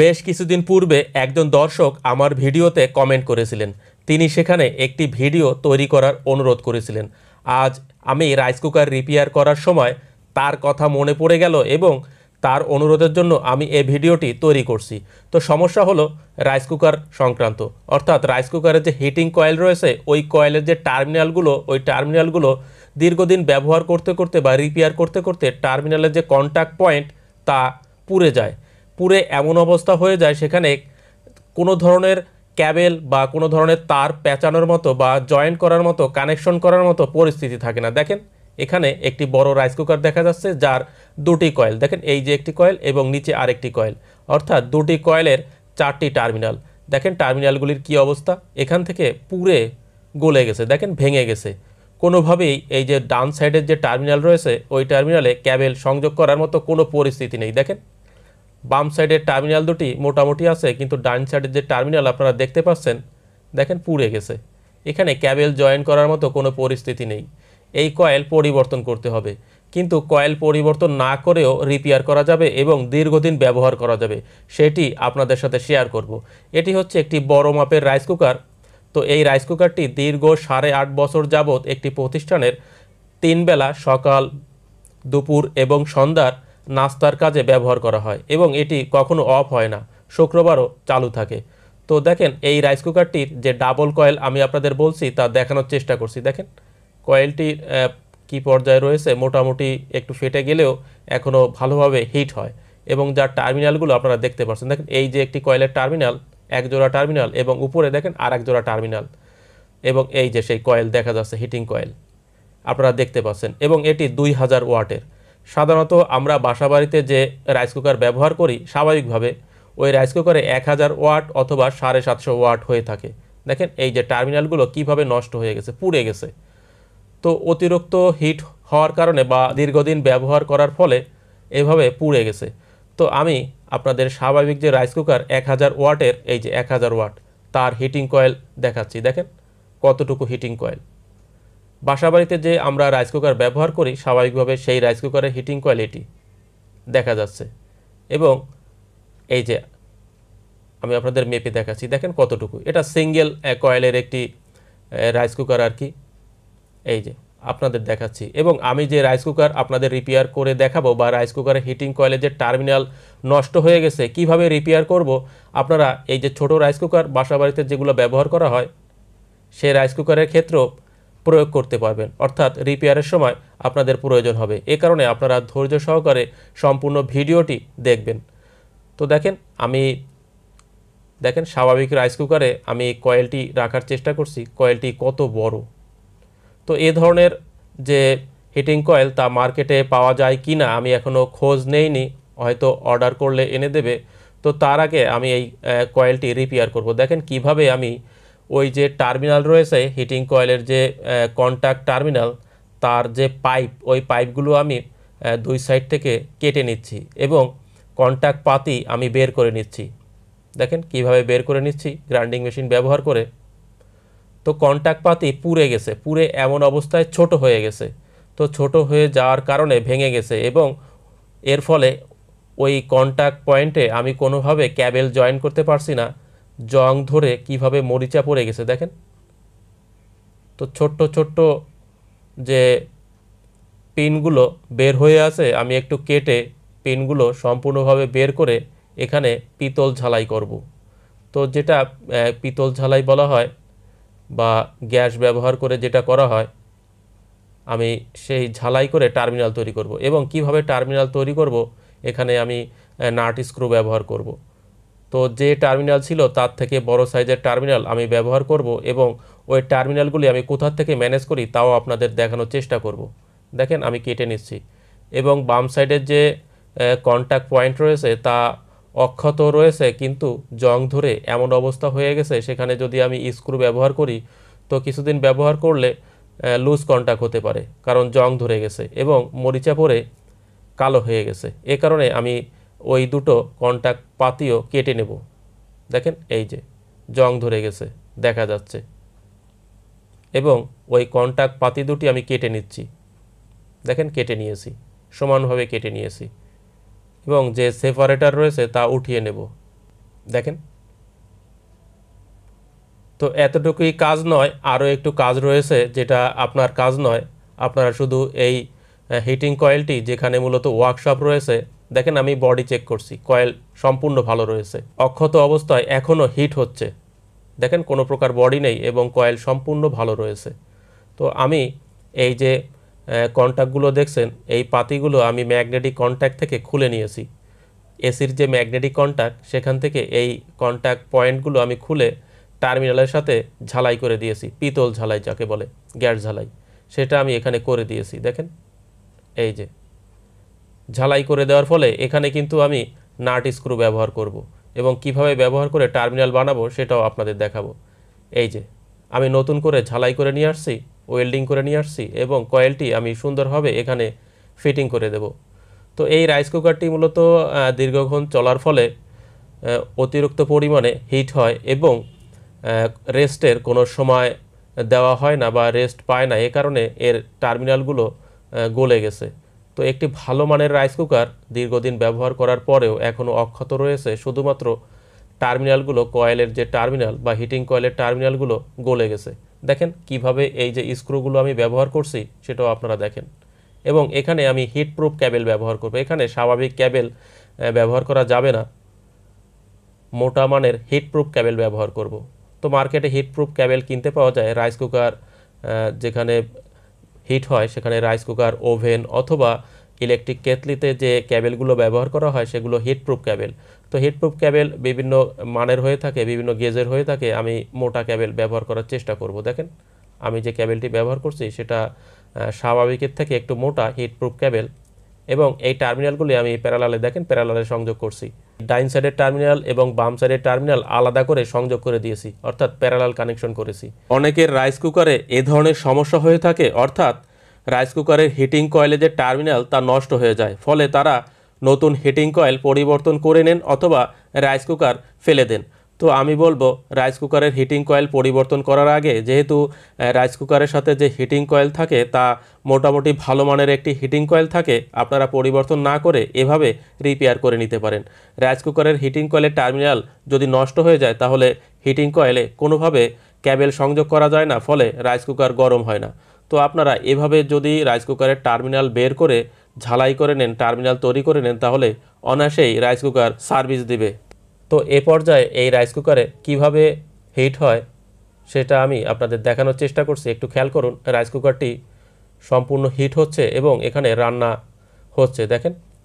বেশ কিছুদিন পূর্বে একজন দর্শক আমার ভিডিওতে কমেন্ট করেছিলেন তিনি সেখানে একটি ভিডিও তৈরি করার অনুরোধ করেছিলেন আজ আমি রাইস কুকার রিপেয়ার করার সময় তার কথা মনে পড়ে গেল এবং তার অনুরোধের জন্য আমি এই ভিডিওটি তৈরি করছি তো সমস্যা হলো রাইস কুকার সংক্রান্ত অর্থাৎ রাইস কুকারের যে হিটিং কয়েল রয়েছে ওই কয়েলের যে টার্মিনালগুলো ওই টার্মিনালগুলো দীর্ঘদিন ব্যবহার করতে করতে বা রিপেয়ার করতে করতে টার্মিনালের যে কন্ট্যাক্ট পয়েন্ট তা পুড়ে যায় পুরে এমন অবস্থা হয়ে যায় সেখানে কোনো ধরনের ক্যাবেল বা কোনো ধরনের তার পেঁচানোর মতো বা জয়েন্ট করার মতো কানেকশন করার মতো পরিস্থিতি থাকে না দেখেন এখানে একটি বড় রাইস কুকার দেখা যাচ্ছে যার দুটি কয়েল দেখেন এই যে একটি কয়েল এবং নিচে আরেকটি কয়েল অর্থাৎ দুটি কয়েলের চারটি টার্মিনাল দেখেন টার্মিনালগুলির কি অবস্থা এখান থেকে পুরে গলে গেছে দেখেন ভেঙে গেছে কোনোভাবেই এই যে ডান সাইডের যে টার্মিনাল রয়েছে ওই টার্মিনালে ক্যাবেল সংযোগ করার মতো কোনো পরিস্থিতি নেই দেখেন বাম সাইডের টার্মিনাল দুটি মোটামুটি আছে কিন্তু ডান সাইডের যে টার্মিনাল আপনারা দেখতে পাচ্ছেন দেখেন পুড়ে গেছে এখানে ক্যাবেল জয়েন করার মতো কোনো পরিস্থিতি নেই এই কয়েল পরিবর্তন করতে হবে কিন্তু কয়েল পরিবর্তন না করেও রিপেয়ার করা যাবে এবং দীর্ঘদিন ব্যবহার করা যাবে সেটি আপনাদের সাথে শেয়ার করব। এটি হচ্ছে একটি বড় মাপের রাইস কুকার তো এই রাইস কুকারটি দীর্ঘ সাড়ে আট বছর যাবত একটি প্রতিষ্ঠানের তিন বেলা সকাল দুপুর এবং সন্ধ্যার নাস্তার কাজে ব্যবহার করা হয় এবং এটি কখনো অফ হয় না শুক্রবারও চালু থাকে তো দেখেন এই রাইস কুকারটির যে ডাবল কয়েল আমি আপনাদের বলছি তা দেখানোর চেষ্টা করছি দেখেন কয়েলটি কি পর্যায়ে রয়েছে মোটামুটি একটু ফেটে গেলেও এখনও ভালোভাবে হিট হয় এবং যার টার্মিনালগুলো আপনারা দেখতে পাচ্ছেন দেখেন এই যে একটি কয়েলের টার্মিনাল এক জোড়া টার্মিনাল এবং উপরে দেখেন আর এক জোড়া টার্মিনাল এবং এই যে সেই কয়েল দেখা যাচ্ছে হিটিং কয়েল আপনারা দেখতে পাচ্ছেন এবং এটি দুই হাজার ওয়াটের সাধারণত আমরা বাসাবাড়িতে যে রাইস কুকার ব্যবহার করি স্বাভাবিকভাবে ওই রাইস কুকারে এক হাজার ওয়াট অথবা সাড়ে সাতশো ওয়াট হয়ে থাকে দেখেন এই যে টার্মিনালগুলো কিভাবে নষ্ট হয়ে গেছে পুড়ে গেছে তো অতিরিক্ত হিট হওয়ার কারণে বা দীর্ঘদিন ব্যবহার করার ফলে এভাবে পুড়ে গেছে তো আমি আপনাদের স্বাভাবিক যে রাইস কুকার এক হাজার ওয়াটের এই যে এক হাজার ওয়াট তার হিটিং কয়েল দেখাচ্ছি দেখেন কতটুকু হিটিং কয়েল বাসাবাড়িতে যে আমরা রাইস কুকার ব্যবহার করি স্বাভাবিকভাবে সেই রাইস কুকারের হিটিং কোয়ালিটি দেখা যাচ্ছে এবং এই যে আমি আপনাদের মেপে দেখাচ্ছি দেখেন কতটুকু এটা সিঙ্গেল কয়েলের একটি রাইস কুকার আর কি এই যে আপনাদের দেখাচ্ছি এবং আমি যে রাইস কুকার আপনাদের রিপেয়ার করে দেখাবো বা রাইস কুকারের হিটিং কয়েলের যে টার্মিনাল নষ্ট হয়ে গেছে কিভাবে রিপেয়ার করব আপনারা এই যে ছোট রাইস কুকার বাসাবাড়িতে যেগুলো ব্যবহার করা হয় সেই রাইস কুকারের ক্ষেত্রেও প্রয়োগ করতে পারবেন অর্থাৎ রিপেয়ারের সময় আপনাদের প্রয়োজন হবে এ কারণে আপনারা ধৈর্য সহকারে সম্পূর্ণ ভিডিওটি দেখবেন তো দেখেন আমি দেখেন স্বাভাবিক রাইস কুকারে আমি কয়েলটি রাখার চেষ্টা করছি কয়েলটি কত বড় তো এ ধরনের যে হিটিং কয়েল তা মার্কেটে পাওয়া যায় কি না আমি এখনও খোঁজ নেইনি হয়তো অর্ডার করলে এনে দেবে তো তার আগে আমি এই কয়েলটি রিপেয়ার করব দেখেন কিভাবে আমি ওই যে টার্মিনাল রয়েছে হিটিং কয়েলের যে কন্ট্যাক্ট টার্মিনাল তার যে পাইপ ওই পাইপগুলো আমি দুই সাইড থেকে কেটে নিচ্ছি এবং কন্ট্যাক্ট পাতি আমি বের করে নিচ্ছি দেখেন কিভাবে বের করে নিচ্ছি গ্রাইন্ডিং মেশিন ব্যবহার করে তো কন্ট্যাক্ট পাতি পুড়ে গেছে পুড়ে এমন অবস্থায় ছোট হয়ে গেছে তো ছোট হয়ে যাওয়ার কারণে ভেঙে গেছে এবং এর ফলে ওই কন্ট্যাক্ট পয়েন্টে আমি কোনোভাবে ক্যাবেল জয়েন করতে পারছি না জং ধরে কিভাবে মরিচা পড়ে গেছে দেখেন তো ছোট্ট ছোট্ট যে পিনগুলো বের হয়ে আছে আমি একটু কেটে পিনগুলো সম্পূর্ণভাবে বের করে এখানে পিতল ঝালাই করব তো যেটা পিতল ঝালাই বলা হয় বা গ্যাস ব্যবহার করে যেটা করা হয় আমি সেই ঝালাই করে টার্মিনাল তৈরি করব এবং কিভাবে টার্মিনাল তৈরি করব এখানে আমি নাট স্ক্রু ব্যবহার করব তো যে টার্মিনাল ছিল তার থেকে বড় সাইজের টার্মিনাল আমি ব্যবহার করব এবং ওই টার্মিনালগুলি আমি কোথা থেকে ম্যানেজ করি তাও আপনাদের দেখানোর চেষ্টা করব দেখেন আমি কেটে নিচ্ছি এবং বাম সাইডের যে কন্ট্যাক্ট পয়েন্ট রয়েছে তা অক্ষত রয়েছে কিন্তু জং ধরে এমন অবস্থা হয়ে গেছে সেখানে যদি আমি স্ক্রু ব্যবহার করি তো কিছুদিন ব্যবহার করলে লুজ কন্ট্যাক্ট হতে পারে কারণ জং ধরে গেছে এবং মরিচা পরে কালো হয়ে গেছে এ কারণে আমি ওই দুটো কন্ট্যাক্ট পাতিও কেটে নেব দেখেন এই যে জং ধরে গেছে দেখা যাচ্ছে এবং ওই কন্ট্যাক্ট পাতি দুটি আমি কেটে নিচ্ছি দেখেন কেটে নিয়েছি সমানভাবে কেটে নিয়েছি এবং যে সেপারেটার রয়েছে তা উঠিয়ে নেব দেখেন তো এতটুকুই কাজ নয় আরও একটু কাজ রয়েছে যেটা আপনার কাজ নয় আপনারা শুধু এই হিটিং কয়েলটি যেখানে মূলত ওয়ার্কশপ রয়েছে দেখেন আমি বডি চেক করছি কয়েল সম্পূর্ণ ভালো রয়েছে অক্ষত অবস্থায় এখনও হিট হচ্ছে দেখেন কোনো প্রকার বডি নেই এবং কয়েল সম্পূর্ণ ভালো রয়েছে তো আমি এই যে কন্ট্যাক্টগুলো দেখছেন এই পাতিগুলো আমি ম্যাগনেটিক কন্ট্যাক্ট থেকে খুলে নিয়েছি এসির যে ম্যাগনেটিক কন্ট্যাক্ট সেখান থেকে এই কন্ট্যাক্ট পয়েন্টগুলো আমি খুলে টার্মিনালের সাথে ঝালাই করে দিয়েছি পিতল ঝালাই যাকে বলে গ্যাস ঝালাই সেটা আমি এখানে করে দিয়েছি দেখেন এই যে ঝালাই করে দেওয়ার ফলে এখানে কিন্তু আমি নাট স্ক্রু ব্যবহার করব। এবং কিভাবে ব্যবহার করে টার্মিনাল বানাবো সেটাও আপনাদের দেখাবো এই যে আমি নতুন করে ঝালাই করে নিয়ে আসছি ওয়েল্ডিং করে নিয়ে আসছি এবং কয়েলটি আমি সুন্দরভাবে এখানে ফিটিং করে দেব তো এই রাইস কুকারটি মূলত দীর্ঘক্ষণ চলার ফলে অতিরিক্ত পরিমাণে হিট হয় এবং রেস্টের কোনো সময় দেওয়া হয় না বা রেস্ট পায় না এ কারণে এর টার্মিনালগুলো গলে গেছে তো একটি ভালো মানের রাইস কুকার দীর্ঘদিন ব্যবহার করার পরেও এখনও অক্ষত রয়েছে শুধুমাত্র টার্মিনালগুলো কয়েলের যে টার্মিনাল বা হিটিং কয়েলের টার্মিনালগুলো গলে গেছে দেখেন কিভাবে এই যে স্ক্রুগুলো আমি ব্যবহার করছি সেটাও আপনারা দেখেন এবং এখানে আমি হিট প্রুফ ক্যাবেল ব্যবহার করব এখানে স্বাভাবিক ক্যাবেল ব্যবহার করা যাবে না মোটা মানের হিট প্রুফ ক্যাবেল ব্যবহার করব তো মার্কেটে হিট প্রুফ ক্যাবেল কিনতে পাওয়া যায় রাইস কুকার যেখানে হিট হয় সেখানে রাইস কুকার ওভেন অথবা ইলেকট্রিক কেতলিতে যে ক্যাবেলগুলো ব্যবহার করা হয় সেগুলো হিটপ্রুফ ক্যাবেল তো হিটপ্রুফ ক্যাবেল বিভিন্ন মানের হয়ে থাকে বিভিন্ন গেজের হয়ে থাকে আমি মোটা ক্যাবেল ব্যবহার করার চেষ্টা করব দেখেন আমি যে ক্যাবেলটি ব্যবহার করছি সেটা স্বাভাবিকের থেকে একটু মোটা হিটপ্রুফ ক্যাবেল এবং এই টার্মিনালগুলি আমি প্যারালালে দেখেন প্যারালালে সংযোগ করছি ডাইন সাইডের টার্মিনাল এবং বাম সাইডের টার্মিনাল আলাদা করে সংযোগ করে দিয়েছি অর্থাৎ প্যারালাল কানেকশন করেছি অনেকের রাইস কুকারে এ ধরনের সমস্যা হয়ে থাকে অর্থাৎ রাইস কুকারের হিটিং কয়েলে যে টার্মিনাল তা নষ্ট হয়ে যায় ফলে তারা নতুন হিটিং কয়েল পরিবর্তন করে নেন অথবা রাইস কুকার ফেলে দেন তো আমি বলবো রাইস কুকারের হিটিং কয়েল পরিবর্তন করার আগে যেহেতু রাইস কুকারের সাথে যে হিটিং কয়েল থাকে তা মোটামুটি ভালো মানের একটি হিটিং কয়েল থাকে আপনারা পরিবর্তন না করে এভাবে রিপেয়ার করে নিতে পারেন রাইস কুকারের হিটিং কয়েলের টার্মিনাল যদি নষ্ট হয়ে যায় তাহলে হিটিং কয়েলে কোনোভাবে ক্যাবেল সংযোগ করা যায় না ফলে রাইস কুকার গরম হয় না তো আপনারা এভাবে যদি রাইস কুকারের টার্মিনাল বের করে ঝালাই করে নেন টার্মিনাল তৈরি করে নেন তাহলে অনায়াসেই রাইস কুকার সার্ভিস দিবে তো এ পর্যায়ে এই রাইস কুকারে কিভাবে হিট হয় সেটা আমি আপনাদের দেখানোর চেষ্টা করছি একটু খেয়াল করুন রাইস কুকারটি সম্পূর্ণ হিট হচ্ছে এবং এখানে রান্না হচ্ছে দেখেন